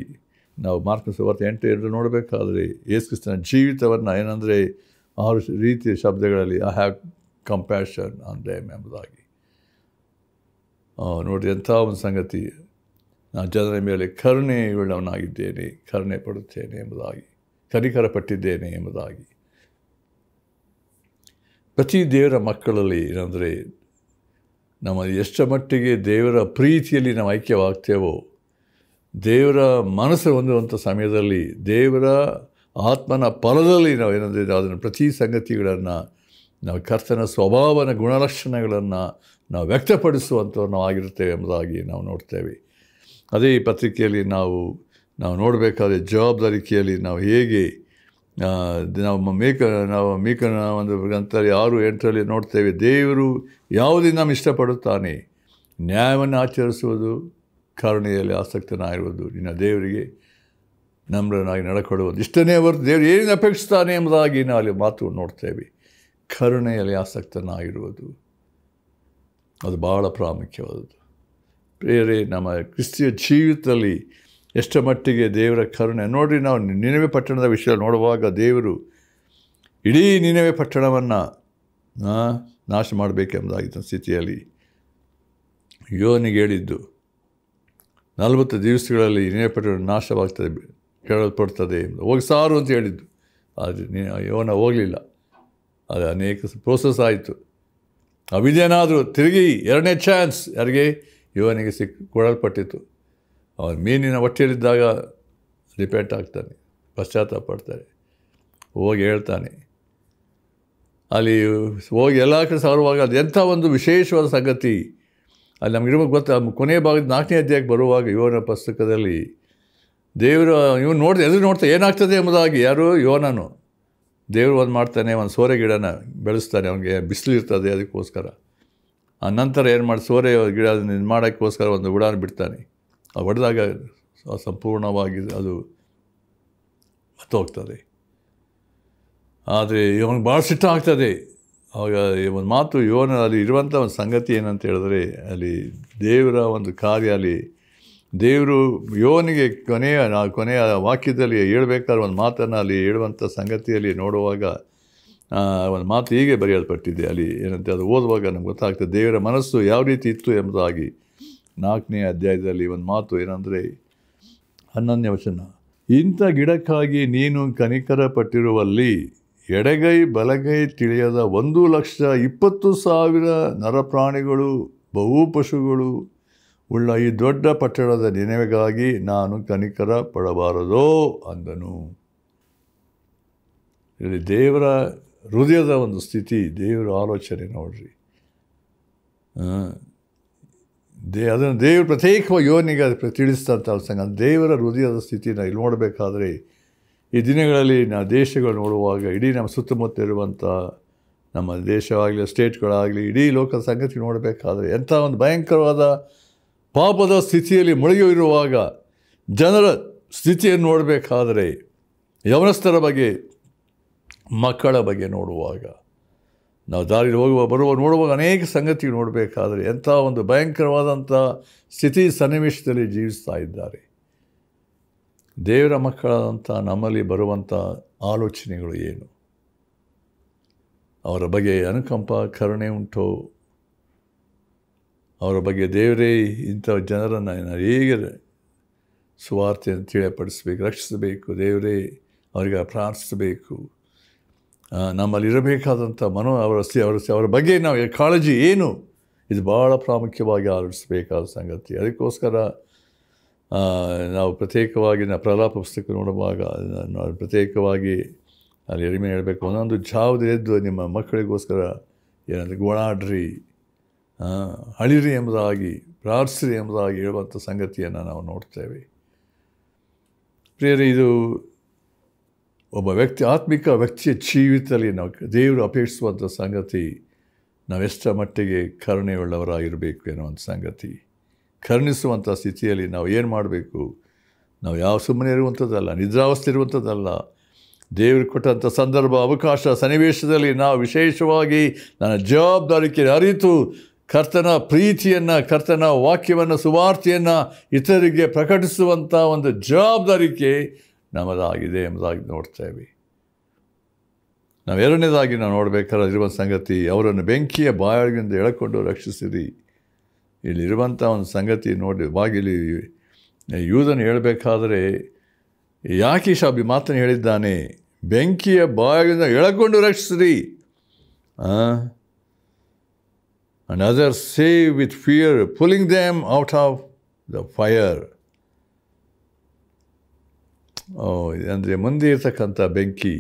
ನಾವು ಮಾರ್ಕ ಸುವಾರ್ತೆ ಎಂಟು ಎರಡು ನೋಡಬೇಕಾದ್ರೆ ಯೇಸುಕ್ರಿಸ್ತನ ಜೀವಿತವನ್ನು ಏನಂದರೆ ಆರು ರೀತಿಯ ಶಬ್ದಗಳಲ್ಲಿ ಐ ಹ್ಯಾವ್ ಕಂಪ್ಯಾಷನ್ ಆನ್ ಎಂಬುದಾಗಿ ನೋಡಿ ಎಂಥ ಒಂದು ಸಂಗತಿ ನಾನು ಜನರ ಮೇಲೆ ಉಳ್ಳವನಾಗಿದ್ದೇನೆ ಕರುಣೆ ಪಡುತ್ತೇನೆ ಎಂಬುದಾಗಿ ಕರಿಕರ ಪಟ್ಟಿದ್ದೇನೆ ಎಂಬುದಾಗಿ ಪ್ರತಿ ದೇವರ ಮಕ್ಕಳಲ್ಲಿ ಏನಂದರೆ ನಮ್ಮ ಎಷ್ಟು ಮಟ್ಟಿಗೆ ದೇವರ ಪ್ರೀತಿಯಲ್ಲಿ ನಾವು ಐಕ್ಯವಾಗ್ತೇವೋ ದೇವರ ಮನಸ್ಸು ಹೊಂದುವಂಥ ಸಮಯದಲ್ಲಿ ದೇವರ ಆತ್ಮನ ಫಲದಲ್ಲಿ ನಾವು ಏನಂದರೆ ಅದನ್ನು ಪ್ರತಿ ಸಂಗತಿಗಳನ್ನು ನಾವು ಕರ್ತನ ಸ್ವಭಾವನ ಗುಣಲಕ್ಷಣಗಳನ್ನು ನಾವು ವ್ಯಕ್ತಪಡಿಸುವಂಥವ್ರು ನಾವು ಆಗಿರ್ತೇವೆ ಎಂಬುದಾಗಿ ನಾವು ನೋಡ್ತೇವೆ ಅದೇ ಈ ಪತ್ರಿಕೆಯಲ್ಲಿ ನಾವು ನಾವು ನೋಡಬೇಕಾದ್ರೆ ಜವಾಬ್ದಾರಿಕೆಯಲ್ಲಿ ನಾವು ಹೇಗೆ ನಾವು ಮೇಕ ನಾವು ಮೇಕನ ಒಂದು ಗ್ರಂಥದಲ್ಲಿ ಆರು ಎಂಟರಲ್ಲಿ ನೋಡ್ತೇವೆ ದೇವರು ಯಾವುದೇ ನಮ್ಮ ಇಷ್ಟಪಡುತ್ತಾನೆ ನ್ಯಾಯವನ್ನು ಆಚರಿಸುವುದು ಕರುಣೆಯಲ್ಲಿ ಆಸಕ್ತನಾಗಿರುವುದು ನಿನ್ನ ದೇವರಿಗೆ ನಮ್ರನಾಗಿ ನಡ್ಕೊಳ್ಳುವುದು ಇಷ್ಟನೇ ಅವರು ದೇವರು ಏನೇನು ಅಪೇಕ್ಷಿಸ್ತಾನೆ ಎಂಬುದಾಗಿ ನಾವು ಅಲ್ಲಿ ಮಾತು ನೋಡ್ತೇವೆ ಕರುಣೆಯಲ್ಲಿ ಆಸಕ್ತನಾಗಿರುವುದು ಅದು ಭಾಳ ಪ್ರಾಮುಖ್ಯವಾದದ್ದು ಪ್ರೇರೆ ನಮ್ಮ ಕ್ರಿಸ್ತಿಯ ಜೀವಿತದಲ್ಲಿ ಎಷ್ಟರ ಮಟ್ಟಿಗೆ ದೇವರ ಕರುಣೆ ನೋಡಿರಿ ನಾವು ನಿನವೆ ಪಟ್ಟಣದ ವಿಷಯ ನೋಡುವಾಗ ದೇವರು ಇಡೀ ನಿನವೆ ಪಟ್ಟಣವನ್ನು ನಾಶ ಮಾಡಬೇಕೆಂಬುದಾಗಿದ್ದ ಸ್ಥಿತಿಯಲ್ಲಿ ಯೋನಿಗೆ ಹೇಳಿದ್ದು ನಲವತ್ತು ದಿವಸಗಳಲ್ಲಿ ನಿನವೆ ಪಟ್ಟಣ ನಾಶವಾಗ್ತದೆ ಕೇಳಲ್ಪಡ್ತದೆ ಹೋಗಿ ಸಾರು ಅಂತ ಹೇಳಿದ್ದು ಆದರೆ ಯೋನ ಹೋಗಲಿಲ್ಲ ಅದು ಅನೇಕ ಪ್ರೋಸೆಸ್ ಆಯಿತು ಅವಿದೇನಾದರೂ ತಿರುಗಿ ಎರಡನೇ ಚಾನ್ಸ್ ಯಾರಿಗೆ ಇವನಿಗೆ ಸಿಕ್ ಕೊಡಲ್ಪಟ್ಟಿತ್ತು ಅವನು ಮೀನಿನ ಹೊಟ್ಟೆಯಲ್ಲಿದ್ದಾಗ ರಿಪೇಟ್ ಆಗ್ತಾನೆ ಪಶ್ಚಾತ್ತಾಪ ಹೋಗಿ ಹೇಳ್ತಾನೆ ಅಲ್ಲಿ ಹೋಗಿ ಎಲ್ಲ ಕಡೆ ಸಾರುವಾಗ ಅದು ಎಂಥ ಒಂದು ವಿಶೇಷವಾದ ಸಂಗತಿ ಅಲ್ಲಿ ನಮಗಿರ್ಬೇಕು ಗೊತ್ತಾ ಕೊನೆಯ ಭಾಗದ ನಾಲ್ಕನೇ ಅಧ್ಯಾಯಕ್ಕೆ ಬರುವಾಗ ಯುವನ ಪುಸ್ತಕದಲ್ಲಿ ದೇವರು ಇವನು ನೋಡಿದೆ ಎದುರು ನೋಡ್ತಾ ಏನಾಗ್ತದೆ ಎಂಬುದಾಗಿ ಯಾರು ಯೋನನು ದೇವರು ಒಂದು ಮಾಡ್ತಾನೆ ಒಂದು ಸೋರೆ ಗಿಡನ ಬೆಳೆಸ್ತಾನೆ ಅವನಿಗೆ ಬಿಸಿಲು ಇರ್ತದೆ ಅದಕ್ಕೋಸ್ಕರ ಆ ನಂತರ ಏನು ಮಾಡಿ ಸೋರೆ ಗಿಡ ಮಾಡೋಕ್ಕೋಸ್ಕರ ಒಂದು ಉಡಾನ್ ಬಿಡ್ತಾನೆ ಅದು ಹೊಡೆದಾಗ ಸಂಪೂರ್ಣವಾಗಿ ಅದು ಹೋಗ್ತದೆ ಆದರೆ ಇವನಿಗೆ ಭಾಳ ಸಿಟ್ಟ ಆಗ್ತದೆ ಆವಾಗ ಒಂದು ಮಾತು ಇವನ ಅಲ್ಲಿ ಇರುವಂಥ ಒಂದು ಸಂಗತಿ ಏನಂತ ಹೇಳಿದ್ರೆ ಅಲ್ಲಿ ದೇವರ ಒಂದು ಕಾರ್ಯ ಅಲ್ಲಿ ದೇವರು ಯೋನಿಗೆ ಕೊನೆಯ ಕೊನೆಯ ವಾಕ್ಯದಲ್ಲಿ ಹೇಳಬೇಕಾದ್ರೆ ಒಂದು ಮಾತನ್ನು ಅಲ್ಲಿ ಹೇಳುವಂಥ ಸಂಗತಿಯಲ್ಲಿ ನೋಡುವಾಗ ಒಂದು ಮಾತು ಹೀಗೆ ಬರೆಯಲ್ಪಟ್ಟಿದೆ ಅಲ್ಲಿ ಏನಂತೆ ಅದು ಓದುವಾಗ ನಮ್ಗೆ ಗೊತ್ತಾಗ್ತದೆ ದೇವರ ಮನಸ್ಸು ಯಾವ ರೀತಿ ಇತ್ತು ಎಂಬುದಾಗಿ ನಾಲ್ಕನೇ ಅಧ್ಯಾಯದಲ್ಲಿ ಒಂದು ಮಾತು ಏನಂದರೆ ಹನ್ನೊಂದನೇ ವಚನ ಇಂಥ ಗಿಡಕ್ಕಾಗಿ ನೀನು ಕನಿಕರ ಪಟ್ಟಿರುವಲ್ಲಿ ಎಡಗೈ ಬಲಗೈ ತಿಳಿಯದ ಒಂದು ಲಕ್ಷ ಇಪ್ಪತ್ತು ಸಾವಿರ ನರಪ್ರಾಣಿಗಳು ಪಶುಗಳು ಉಳ್ಳ ಈ ದೊಡ್ಡ ಪಟ್ಟಣದ ನೆನವಿಗಾಗಿ ನಾನು ಕನಿಕರ ಪಡಬಾರದೋ ಅಂದನು ಇಲ್ಲಿ ದೇವರ ಹೃದಯದ ಒಂದು ಸ್ಥಿತಿ ದೇವರ ಆಲೋಚನೆ ನೋಡ್ರಿ ದೇ ಅದನ್ನು ದೇವರು ಪ್ರತ್ಯೇಕವಾಗಿ ಯೋನಿಗೆ ಅದು ತಿಳಿಸ್ತಂತ ಸಂಗ ದೇವರ ಹೃದಯದ ಸ್ಥಿತಿನ ಇಲ್ಲಿ ನೋಡಬೇಕಾದ್ರೆ ಈ ದಿನಗಳಲ್ಲಿ ನಾ ದೇಶಗಳು ನೋಡುವಾಗ ಇಡೀ ನಮ್ಮ ಸುತ್ತಮುತ್ತ ಇರುವಂಥ ನಮ್ಮ ದೇಶವಾಗಲಿ ಸ್ಟೇಟ್ಗಳಾಗಲಿ ಇಡೀ ಲೋಕದ ಸಂಗತಿ ನೋಡಬೇಕಾದ್ರೆ ಎಂಥ ಒಂದು ಭಯಂಕರವಾದ ಪಾಪದ ಸ್ಥಿತಿಯಲ್ಲಿ ಮುಳುಗಿರುವಾಗ ಜನರ ಸ್ಥಿತಿಯನ್ನು ನೋಡಬೇಕಾದರೆ ಯವನಸ್ಥರ ಬಗ್ಗೆ ಮಕ್ಕಳ ಬಗ್ಗೆ ನೋಡುವಾಗ ನಾವು ದಾರಿಯಲ್ಲಿ ಹೋಗುವ ಬರುವ ನೋಡುವಾಗ ಅನೇಕ ಸಂಗತಿ ನೋಡಬೇಕಾದರೆ ಎಂಥ ಒಂದು ಭಯಂಕರವಾದಂಥ ಸ್ಥಿತಿ ಸನ್ನಿವೇಶದಲ್ಲಿ ಜೀವಿಸ್ತಾ ಇದ್ದಾರೆ ದೇವರ ಮಕ್ಕಳಾದಂಥ ನಮ್ಮಲ್ಲಿ ಬರುವಂಥ ಆಲೋಚನೆಗಳು ಏನು ಅವರ ಬಗ್ಗೆ ಅನುಕಂಪ ಕರುಣೆ ಉಂಟು ಅವರ ಬಗ್ಗೆ ದೇವರೇ ಇಂಥ ಜನರನ್ನು ಹೇಗೆ ಸುವಾರ್ತೆಯನ್ನು ತಿಳಿಯಪಡಿಸಬೇಕು ರಕ್ಷಿಸಬೇಕು ದೇವರೇ ಅವರಿಗೆ ಪ್ರಾರ್ಥಿಸಬೇಕು ನಮ್ಮಲ್ಲಿರಬೇಕಾದಂಥ ಮನೋ ಅವರ ಅವರ ಅವರ ಬಗ್ಗೆ ನಾವು ಕಾಳಜಿ ಏನು ಇದು ಭಾಳ ಪ್ರಾಮುಖ್ಯವಾಗಿ ಆಲೋಚಿಸಬೇಕಾದ ಸಂಗತಿ ಅದಕ್ಕೋಸ್ಕರ ನಾವು ಪ್ರತ್ಯೇಕವಾಗಿ ನಾವು ಪ್ರಲಾಪ ಪುಸ್ತಕ ನೋಡುವಾಗ ಪ್ರತ್ಯೇಕವಾಗಿ ಅಲ್ಲಿ ಎರಿಮೆ ಹೇಳಬೇಕು ಒಂದೊಂದು ಜಾವದ ಎದ್ದು ನಿಮ್ಮ ಮಕ್ಕಳಿಗೋಸ್ಕರ ಏನಂದರೆ ಗೋಳಾಡ್ರಿ ಅಳಿರಿ ಎಂಬುದಾಗಿ ಪ್ರಾರ್ಥಿಸಿರಿ ಎಂಬುದಾಗಿ ಹೇಳುವಂಥ ಸಂಗತಿಯನ್ನು ನಾವು ನೋಡ್ತೇವೆ ಪ್ರಿಯರಿ ಇದು ಒಬ್ಬ ವ್ಯಕ್ತಿ ಆತ್ಮಿಕ ವ್ಯಕ್ತಿಯ ಜೀವಿತದಲ್ಲಿ ನಾವು ದೇವರು ಅಪೇಕ್ಷಿಸುವಂಥ ಸಂಗತಿ ನಾವೆಷ್ಟರ ಮಟ್ಟಿಗೆ ಕರುಣೆಯುಳ್ಳವರಾಗಿರಬೇಕು ಏನೋ ಒಂದು ಸಂಗತಿ ಕರುಣಿಸುವಂಥ ಸ್ಥಿತಿಯಲ್ಲಿ ನಾವು ಏನು ಮಾಡಬೇಕು ನಾವು ಯಾವ ಸುಮ್ಮನೆ ಇರುವಂಥದ್ದಲ್ಲ ನಿದ್ರಾವಸ್ಥೆ ಇರುವಂಥದ್ದಲ್ಲ ದೇವರು ಕೊಟ್ಟಂಥ ಸಂದರ್ಭ ಅವಕಾಶ ಸನ್ನಿವೇಶದಲ್ಲಿ ನಾವು ವಿಶೇಷವಾಗಿ ನನ್ನ ಜವಾಬ್ದಾರಿಕೆ ಅರಿತು ಕರ್ತನ ಪ್ರೀತಿಯನ್ನು ಕರ್ತನ ವಾಕ್ಯವನ್ನು ಸುವಾರ್ತೆಯನ್ನು ಇತರರಿಗೆ ಪ್ರಕಟಿಸುವಂಥ ಒಂದು ಜವಾಬ್ದಾರಿಕೆ ನಮ್ಮದಾಗಿದೆ ಎಂಬುದಾಗಿ ನೋಡ್ತೇವೆ ನಾವು ಎರಡನೇದಾಗಿ ನಾವು ಇರುವ ಸಂಗತಿ ಅವರನ್ನು ಬೆಂಕಿಯ ಬಾಯೊಳಗಿಂದ ಎಳಕೊಂಡು ರಕ್ಷಿಸಿರಿ ಇಲ್ಲಿರುವಂಥ ಒಂದು ಸಂಗತಿ ನೋಡಿ ಬಾಗಿಲಿ ಯೂದನ್ನು ಹೇಳಬೇಕಾದರೆ ಯಾಕೆ ಶಾಬಿ ಮಾತನ್ನು ಹೇಳಿದ್ದಾನೆ ಬೆಂಕಿಯ ಬಾಯಿಂದ ಎಳಕೊಂಡು ರಕ್ಷಿಸಿರಿ and others save with fear pulling them out of the fire ಅಂದರೆ ಮುಂದೆ ಇರತಕ್ಕಂಥ ಬೆಂಕಿ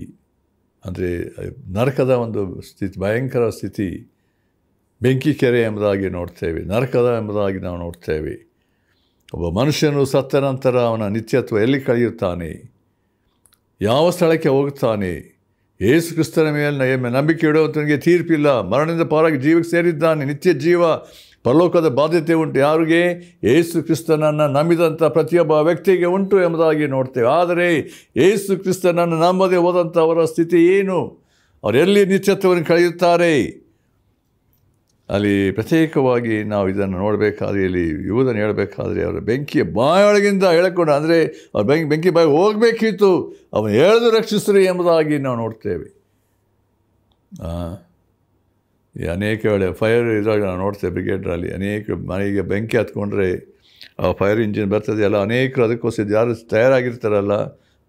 ಅಂದರೆ ನರಕದ ಒಂದು ಸ್ಥಿತಿ ಭಯಂಕರ ಸ್ಥಿತಿ ಬೆಂಕಿ ಕೆರೆ ಎಂಬುದಾಗಿ ನೋಡ್ತೇವೆ ನರಕದ ಎಂಬುದಾಗಿ ನಾವು ನೋಡ್ತೇವೆ ಒಬ್ಬ ಮನುಷ್ಯನು ಸತ್ತ ನಂತರ ಅವನ ನಿತ್ಯತ್ವ ಎಲ್ಲಿ ಕಳೆಯುತ್ತಾನೆ ಯಾವ ಸ್ಥಳಕ್ಕೆ ಹೋಗುತ್ತಾನೆ ಯೇಸು ಕ್ರಿಸ್ತನ ಮೇಲೆ ನಂಬಿಕೆ ಇಡುವಂಥವನಿಗೆ ತೀರ್ಪಿಲ್ಲ ಮರಣದಿಂದ ಪಾರಾಗಿ ಜೀವಕ್ಕೆ ಸೇರಿದ್ದಾನೆ ನಿತ್ಯ ಜೀವ ಪರಲೋಕದ ಬಾಧ್ಯತೆ ಉಂಟು ಯಾರಿಗೆ ಏಸು ಕ್ರಿಸ್ತನನ್ನು ನಂಬಿದಂಥ ಪ್ರತಿಯೊಬ್ಬ ವ್ಯಕ್ತಿಗೆ ಉಂಟು ಎಂಬುದಾಗಿ ನೋಡ್ತೇವೆ ಆದರೆ ಏಸು ಕ್ರಿಸ್ತನನ್ನು ನಂಬದೇ ಹೋದಂಥವರ ಸ್ಥಿತಿ ಏನು ಅವರೆಲ್ಲಿ ನಿತ್ಯತ್ವವನ್ನು ಕಳೆಯುತ್ತಾರೆ ಅಲ್ಲಿ ಪ್ರತ್ಯೇಕವಾಗಿ ನಾವು ಇದನ್ನು ನೋಡಬೇಕಾದ್ರೆ ಇಲ್ಲಿ ಯುವುದನ್ನು ಹೇಳಬೇಕಾದ್ರೆ ಅವರ ಬೆಂಕಿಯ ಬಾಯೊಳಗಿಂದ ಹೇಳಿಕೊಂಡು ಅಂದರೆ ಅವ್ರ ಬೆಂಕಿ ಬೆಂಕಿ ಬಾಯಿ ಹೋಗಬೇಕಿತ್ತು ಅವನು ಹೇಳ್ದು ರಕ್ಷಿಸ್ರಿ ಎಂಬುದಾಗಿ ನಾವು ನೋಡ್ತೇವೆ ಅನೇಕ ವೇಳೆ ಫೈರ್ ಇದ್ರಾಗ ನಾನು ನೋಡ್ತೇವೆ ಬ್ರಿಗೇಡ್ರಲ್ಲಿ ಅನೇಕ ಮನೆಗೆ ಬೆಂಕಿ ಹತ್ಕೊಂಡ್ರೆ ಆ ಫೈರ್ ಇಂಜಿನ್ ಬರ್ತದೆ ಎಲ್ಲ ಅನೇಕರು ಅದಕ್ಕೋಸ್ಕರ ಯಾರು ತಯಾರಾಗಿರ್ತಾರಲ್ಲ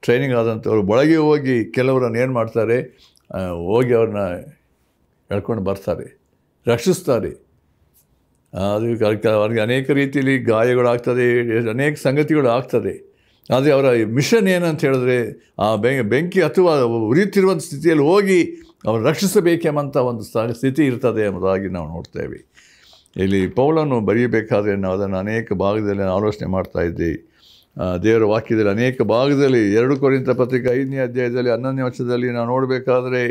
ಟ್ರೈನಿಂಗ್ ಆದಂಥವ್ರು ಒಳಗೆ ಹೋಗಿ ಕೆಲವರನ್ನು ಏನು ಮಾಡ್ತಾರೆ ಹೋಗಿ ಅವ್ರನ್ನ ಎಳ್ಕೊಂಡು ಬರ್ತಾರೆ ರಕ್ಷಿಸ್ತಾರೆ ಅದಕ್ಕೆ ಅವ್ರಿಗೆ ಅನೇಕ ರೀತಿಯಲ್ಲಿ ಗಾಯಗಳಾಗ್ತದೆ ಅನೇಕ ಸಂಗತಿಗಳು ಆಗ್ತದೆ ಆದರೆ ಅವರ ಮಿಷನ್ ಏನಂತ ಹೇಳಿದ್ರೆ ಆ ಬೆಂಕಿ ಅಥವಾ ಉರಿಯುತ್ತಿರುವಂಥ ಸ್ಥಿತಿಯಲ್ಲಿ ಹೋಗಿ ಅವರು ರಕ್ಷಿಸಬೇಕೆಂಬಂಥ ಒಂದು ಸ್ಥಿತಿ ಇರ್ತದೆ ಎಂಬುದಾಗಿ ನಾವು ನೋಡ್ತೇವೆ ಇಲ್ಲಿ ಪೌಲನ್ನು ಬರೆಯಬೇಕಾದ್ರೆ ನಾವು ಅದನ್ನು ಅನೇಕ ಭಾಗದಲ್ಲಿ ಆಲೋಚನೆ ಮಾಡ್ತಾ ಇದ್ದೀವಿ ದೇವರ ವಾಕ್ಯದಲ್ಲಿ ಅನೇಕ ಭಾಗದಲ್ಲಿ ಎರಡು ಕೋರಿಂದ ಪತ್ರಿಕೆ ಐದನೇ ಅಧ್ಯಾಯದಲ್ಲಿ ಹನ್ನೊಂದನೇ ವರ್ಷದಲ್ಲಿ ನಾವು ನೋಡಬೇಕಾದ್ರೆ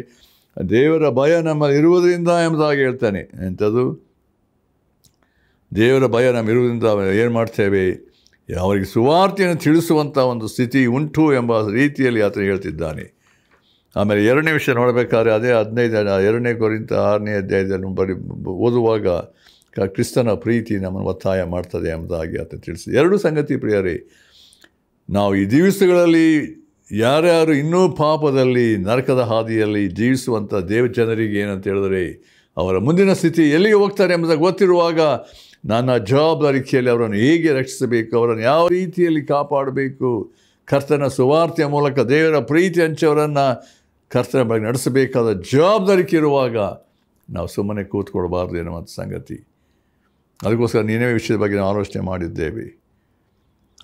ದೇವರ ಭಯ ನಮ್ಮಲ್ಲಿ ಇರುವುದರಿಂದ ಎಂಬುದಾಗಿ ಹೇಳ್ತಾನೆ ಎಂಥದ್ದು ದೇವರ ಭಯ ಇರುವುದರಿಂದ ಏನು ಮಾಡ್ತೇವೆ ಅವರಿಗೆ ಸುವಾರ್ತೆಯನ್ನು ತಿಳಿಸುವಂಥ ಒಂದು ಸ್ಥಿತಿ ಉಂಟು ಎಂಬ ರೀತಿಯಲ್ಲಿ ಆತನು ಹೇಳ್ತಿದ್ದಾನೆ ಆಮೇಲೆ ಎರಡನೇ ವಿಷಯ ನೋಡಬೇಕಾದ್ರೆ ಅದೇ ಹದಿನೈದು ಎರಡನೇ ಕೊರಿಂದ ಆರನೇ ಅಧ್ಯಾಯದಲ್ಲಿ ಬರಿ ಓದುವಾಗ ಕ್ರಿಸ್ತನ ಪ್ರೀತಿ ನಮ್ಮನ್ನು ಒತ್ತಾಯ ಮಾಡ್ತದೆ ಎಂಬುದಾಗಿ ಆತ ತಿಳಿಸಿ ಎರಡು ಸಂಗತಿ ಪ್ರಿಯರೇ ನಾವು ಈ ದಿವಸಗಳಲ್ಲಿ ಯಾರ್ಯಾರು ಇನ್ನೂ ಪಾಪದಲ್ಲಿ ನರಕದ ಹಾದಿಯಲ್ಲಿ ಜೀವಿಸುವಂಥ ದೇವ ಜನರಿಗೆ ಏನಂತ ಹೇಳಿದರೆ ಅವರ ಮುಂದಿನ ಸ್ಥಿತಿ ಎಲ್ಲಿಗೆ ಹೋಗ್ತಾರೆ ಎಂಬುದಾಗಿ ಗೊತ್ತಿರುವಾಗ ನನ್ನ ಜವಾಬ್ದಾರಿಕೆಯಲ್ಲಿ ಅವರನ್ನು ಹೇಗೆ ರಕ್ಷಿಸಬೇಕು ಅವರನ್ನು ಯಾವ ರೀತಿಯಲ್ಲಿ ಕಾಪಾಡಬೇಕು ಕರ್ತನ ಸುವಾರ್ತೆಯ ಮೂಲಕ ದೇವರ ಪ್ರೀತಿ ಹಂಚವರನ್ನು ಕರ್ತನ ಬಗ್ಗೆ ನಡೆಸಬೇಕಾದ ಜವಾಬ್ದಾರಿಕೆ ಇರುವಾಗ ನಾವು ಸುಮ್ಮನೆ ಕೂತ್ಕೊಳ್ಬಾರ್ದು ಎನ್ನುವಂಥ ಸಂಗತಿ ಅದಕ್ಕೋಸ್ಕರ ನೀನೇ ವಿಷಯದ ಬಗ್ಗೆ ನಾವು ಆಲೋಚನೆ ಮಾಡಿದ್ದೇವೆ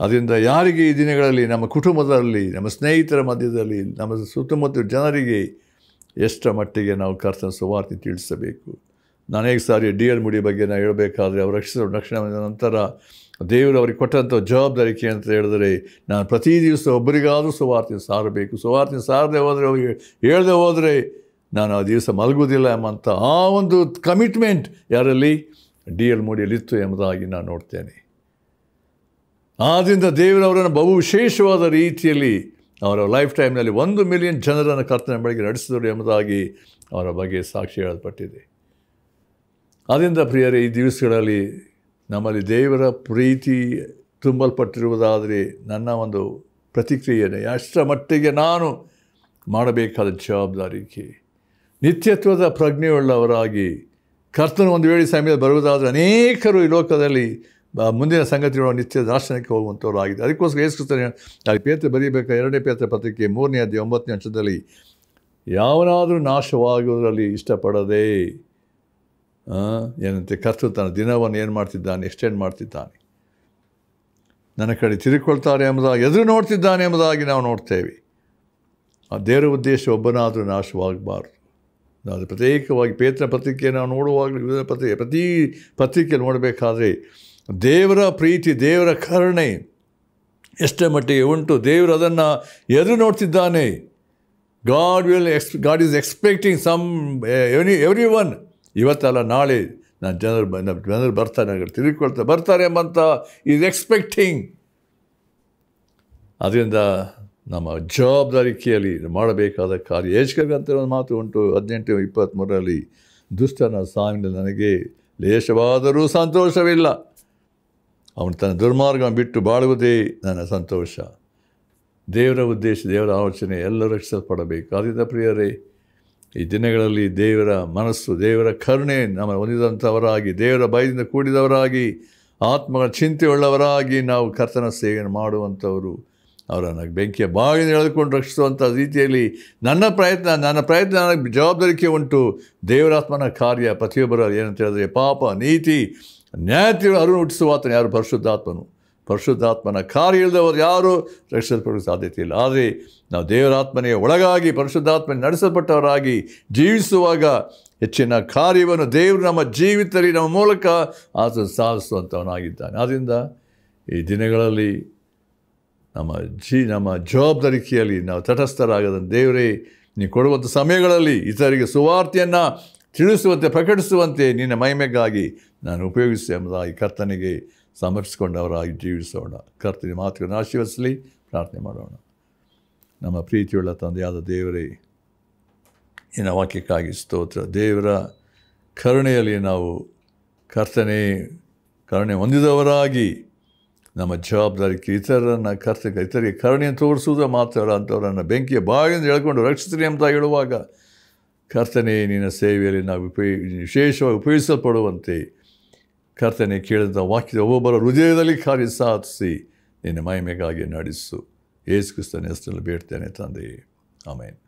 ಅದರಿಂದ ಯಾರಿಗೆ ಈ ದಿನಗಳಲ್ಲಿ ನಮ್ಮ ಕುಟುಂಬದಲ್ಲಿ ನಮ್ಮ ಸ್ನೇಹಿತರ ಮಧ್ಯದಲ್ಲಿ ನಮ್ಮ ಸುತ್ತಮುತ್ತ ಜನರಿಗೆ ಎಷ್ಟರ ಮಟ್ಟಿಗೆ ನಾವು ಕರ್ತನ ಸುವಾರ್ತೆ ತಿಳಿಸಬೇಕು ನಾನೇ ಸಾರಿ ಡಿ ಎಲ್ ಮುಡಿ ಬಗ್ಗೆ ನಾನು ಹೇಳಬೇಕಾದ್ರೆ ಅವರು ರಕ್ಷಿಸಿದ ರಕ್ಷಣೆ ನಂತರ ದೇವರು ಅವರಿಗೆ ಕೊಟ್ಟಂಥ ಜವಾಬ್ದಾರಿಕೆ ಅಂತ ಹೇಳಿದರೆ ನಾನು ಪ್ರತಿ ದಿವಸ ಒಬ್ಬರಿಗಾದರೂ ಸುವಾರ್ತೆ ಸಾರಬೇಕು ಸುವಾರ್ತೆ ಸಾರದೆ ಹೋದರೆ ಅವರಿಗೆ ಹೇಳದೆ ಹೋದರೆ ನಾನು ಆ ದಿವಸ ಮಲಗುವುದಿಲ್ಲ ಎಂಬಂಥ ಆ ಒಂದು ಕಮಿಟ್ಮೆಂಟ್ ಯಾರಲ್ಲಿ ಡಿ ಎಲ್ ಮುಡಿಯಲ್ಲಿತ್ತು ಎಂಬುದಾಗಿ ನಾನು ನೋಡ್ತೇನೆ ಆದ್ದರಿಂದ ದೇವರವರನ್ನು ಬಹು ವಿಶೇಷವಾದ ರೀತಿಯಲ್ಲಿ ಅವರ ಲೈಫ್ ಟೈಮ್ನಲ್ಲಿ ಒಂದು ಮಿಲಿಯನ್ ಜನರನ್ನು ಕರ್ತನ ಬೆಳಗ್ಗೆ ನಡೆಸಿದರು ಎಂಬುದಾಗಿ ಅವರ ಬಗ್ಗೆ ಸಾಕ್ಷಿ ಹೇಳಲ್ಪಟ್ಟಿದೆ ಅದರಿಂದ ಪ್ರಿಯರೇ ಈ ದಿವಸಗಳಲ್ಲಿ ನಮ್ಮಲ್ಲಿ ದೇವರ ಪ್ರೀತಿ ತುಂಬಲ್ಪಟ್ಟಿರುವುದಾದರೆ ನನ್ನ ಒಂದು ಪ್ರತಿಕ್ರಿಯೆಯನ್ನು ಅಷ್ಟರ ಮಟ್ಟಿಗೆ ನಾನು ಮಾಡಬೇಕಾದ ಜವಾಬ್ದಾರಿಕೆ ನಿತ್ಯತ್ವದ ಪ್ರಜ್ಞೆಯುಳ್ಳವರಾಗಿ ಕರ್ತನ ಒಂದು ವೇಳೆ ಸಮಯದಲ್ಲಿ ಬರುವುದಾದರೆ ಅನೇಕರು ಈ ಲೋಕದಲ್ಲಿ ಮುಂದಿನ ಸಂಗತಿಗಳು ನಿತ್ಯ ದಾರ್ಶನಕ್ಕೆ ಹೋಗುವಂಥವ್ರು ಆಗಿದೆ ಅದಕ್ಕೋಸ್ಕರ ಯೇಸ್ಕೃತನೇ ಅಲ್ಲಿ ಪೇತ್ರ ಬರೀಬೇಕಾದ ಎರಡನೇ ಪೇತ್ರ ಪತ್ರಿಕೆ ಮೂರನೇ ಅಧ್ಯಾಯ ಒಂಬತ್ತನೇ ಅಂಶದಲ್ಲಿ ಯಾವನಾದರೂ ನಾಶವಾಗುವುದರಲ್ಲಿ ಇಷ್ಟಪಡದೇ ಏನಂತೆ ತನ್ನ ದಿನವನ್ನು ಏನು ಮಾಡ್ತಿದ್ದಾನೆ ಎಕ್ಸ್ಟೆಂಡ್ ಮಾಡ್ತಿದ್ದಾನೆ ನನ್ನ ಕಡೆ ತಿರುಕೊಳ್ತಾರೆ ಎಂಬುದಾಗಿ ಎದುರು ನೋಡ್ತಿದ್ದಾನೆ ಎಂಬುದಾಗಿ ನಾವು ನೋಡ್ತೇವೆ ಆ ದೇವರ ಉದ್ದೇಶ ಒಬ್ಬನಾದರೂ ನಾಶವಾಗಬಾರ್ದು ನಾವು ಪ್ರತ್ಯೇಕವಾಗಿ ಪೇತ್ರ ಪತ್ರಿಕೆ ನಾವು ನೋಡುವಾಗಲೂ ವಿವಿಧ ಪತ್ರಿಕೆ ಪ್ರತಿ ಪತ್ರಿಕೆ ನೋಡಬೇಕಾದ್ರೆ ದೇವರ ಪ್ರೀತಿ ದೇವರ ಕರುಣೆ ಎಷ್ಟೇ ಮಟ್ಟಿಗೆ ಉಂಟು ದೇವರು ಅದನ್ನು ಎದುರು ನೋಡ್ತಿದ್ದಾನೆ God will ex God is expecting some every every one ಇವತ್ತಲ್ಲ ನಾಳೆ ನಾನು ಜನರು ಜನರು ಬರ್ತಾರೆ ನನಗೆ ಬರ್ತಾರೆ ಎಂಬಂತ ಈಸ್ ಎಕ್ಸ್ಪೆಕ್ಟಿಂಗ್ ಅದರಿಂದ ನಮ್ಮ ಜವಾಬ್ದಾರಿಕೆಯಲ್ಲಿ ಮಾಡಬೇಕಾದ ಕಾರ್ಯ ಯೇಷ್ಕರ್ ಅಂತ ಒಂದು ಮಾತು ಉಂಟು ಹದಿನೆಂಟು ಇಪ್ಪತ್ತ್ಮೂರರಲ್ಲಿ ದುಷ್ಟನ ಸಾವಿನ ನನಗೆ ಲೇಷವಾದರೂ ಸಂತೋಷವಿಲ್ಲ ಅವನು ತನ್ನ ದುರ್ಮಾರ್ಗ ಬಿಟ್ಟು ಬಾಳುವುದೇ ನನ್ನ ಸಂತೋಷ ದೇವರ ಉದ್ದೇಶ ದೇವರ ಆಲೋಚನೆ ಎಲ್ಲರೂ ರಕ್ಷಿಸಲ್ಪಡಬೇಕು ಆದ್ದರಿಂದ ಪ್ರಿಯರೇ ಈ ದಿನಗಳಲ್ಲಿ ದೇವರ ಮನಸ್ಸು ದೇವರ ಕರುಣೆ ನಮ್ಮ ಹೊಂದಿದಂಥವರಾಗಿ ದೇವರ ಬಯದಿಂದ ಕೂಡಿದವರಾಗಿ ಆತ್ಮಗಳ ಚಿಂತೆಯುಳ್ಳವರಾಗಿ ನಾವು ಕರ್ತನ ಸೇವೆಯನ್ನು ಮಾಡುವಂಥವರು ಅವರನ್ನು ಬೆಂಕಿಯ ಬಾಗಿನ ಎಳೆದುಕೊಂಡು ರಕ್ಷಿಸುವಂಥ ರೀತಿಯಲ್ಲಿ ನನ್ನ ಪ್ರಯತ್ನ ನನ್ನ ಪ್ರಯತ್ನ ನನಗೆ ಜವಾಬ್ದಾರಿಕೆ ಉಂಟು ದೇವರಾತ್ಮನ ಕಾರ್ಯ ಪ್ರತಿಯೊಬ್ಬರ ಏನಂತ ಹೇಳಿದ್ರೆ ಪಾಪ ನೀತಿ ನ್ಯಾಯತಿ ಹುಟ್ಟಿಸುವ ಆತನು ಯಾರು ಪರಿಶುದ್ಧಾತ್ಮನು ಪರಿಶುದ್ಧಾತ್ಮನ ಕಾರ್ಯ ಇಲ್ಲದವರು ಯಾರೂ ರಕ್ಷಿಸಲ್ಪಡೋ ಸಾಧ್ಯತೆ ಇಲ್ಲ ಆದರೆ ನಾವು ದೇವರಾತ್ಮನೆಯ ಒಳಗಾಗಿ ಪರಿಶುದ್ಧಾತ್ಮನ ನಡೆಸಲ್ಪಟ್ಟವರಾಗಿ ಜೀವಿಸುವಾಗ ಹೆಚ್ಚಿನ ಕಾರ್ಯವನ್ನು ದೇವರು ನಮ್ಮ ಜೀವಿತದಲ್ಲಿ ನಮ್ಮ ಮೂಲಕ ಆತ ಸಾಧಿಸುವಂಥವನಾಗಿದ್ದಾನೆ ಆದ್ದರಿಂದ ಈ ದಿನಗಳಲ್ಲಿ ನಮ್ಮ ಜೀ ನಮ್ಮ ಜವಾಬ್ದಾರಿಕೆಯಲ್ಲಿ ನಾವು ತಟಸ್ಥರಾಗದ ದೇವರೇ ನೀ ಕೊಡುವಂಥ ಸಮಯಗಳಲ್ಲಿ ಇತರಿಗೆ ಸುವಾರ್ತೆಯನ್ನು ತಿಳಿಸುವಂತೆ ಪ್ರಕಟಿಸುವಂತೆ ನಿನ್ನ ಮೈಮೆಗಾಗಿ ನಾನು ಉಪಯೋಗಿಸಿ ಎಂಬುದಾಗಿ ಕರ್ತನಿಗೆ ಸಮರ್ಪಿಸಿಕೊಂಡವರಾಗಿ ಜೀವಿಸೋಣ ಕರ್ತನ ಮಾತುಗಳನ್ನು ಆಶೀರ್ವಸಲಿ ಪ್ರಾರ್ಥನೆ ಮಾಡೋಣ ನಮ್ಮ ಪ್ರೀತಿಯುಳ್ಳ ತಂದೆಯಾದ ದೇವರೇ ಇನ್ನ ವಾಕ್ಯಕ್ಕಾಗಿ ಸ್ತೋತ್ರ ದೇವರ ಕರುಣೆಯಲ್ಲಿ ನಾವು ಕರ್ತನೆ ಕರುಣೆ ಹೊಂದಿದವರಾಗಿ ನಮ್ಮ ಜವಾಬ್ದಾರಿ ಇತರರನ್ನು ಕರ್ತ ಇತರಿಗೆ ಕರುಣೆಯನ್ನು ತೋರಿಸುವುದು ಮಾತ್ರ ಅಂಥವರನ್ನು ಬೆಂಕಿಯ ಬಾಯಿಂದ ಹೇಳ್ಕೊಂಡು ರಕ್ಷಿಸ್ರಿ ಅಂತ ಹೇಳುವಾಗ ಕರ್ತನೆ ನಿನ್ನ ಸೇವೆಯಲ್ಲಿ ನಾವು ಉಪಯೋಗ ವಿಶೇಷವಾಗಿ ಉಪಯೋಗಿಸಲ್ಪಡುವಂತೆ ಕರ್ತನೆ ಕೇಳಿದ ವಾಕ್ಯದ ಒಬ್ಬೊಬ್ಬರ ಹೃದಯದಲ್ಲಿ ಕಾರ್ಯ ಸಾಧಿಸಿ ನಿನ್ನ ಮಹಿಮೆಗಾಗಿ ನಡೆಸು ಯೇಸು ಕ್ರಿಸ್ತನ ಹೆಸರಲ್ಲಿ ಬೇಡ್ತೇನೆ ತಂದೆ ಆಮೇಲೆ